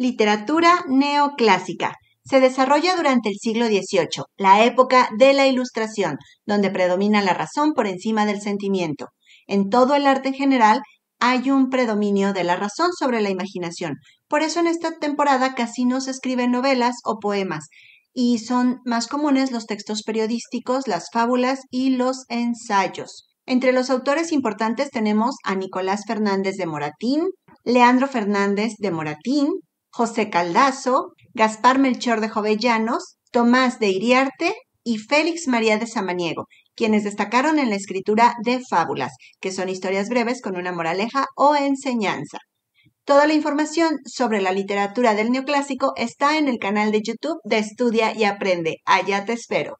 Literatura neoclásica. Se desarrolla durante el siglo XVIII, la época de la Ilustración, donde predomina la razón por encima del sentimiento. En todo el arte en general hay un predominio de la razón sobre la imaginación. Por eso en esta temporada casi no se escriben novelas o poemas, y son más comunes los textos periodísticos, las fábulas y los ensayos. Entre los autores importantes tenemos a Nicolás Fernández de Moratín, Leandro Fernández de Moratín, José Caldazo, Gaspar Melchor de Jovellanos, Tomás de Iriarte y Félix María de Samaniego, quienes destacaron en la escritura de fábulas, que son historias breves con una moraleja o enseñanza. Toda la información sobre la literatura del neoclásico está en el canal de YouTube de Estudia y Aprende. Allá te espero.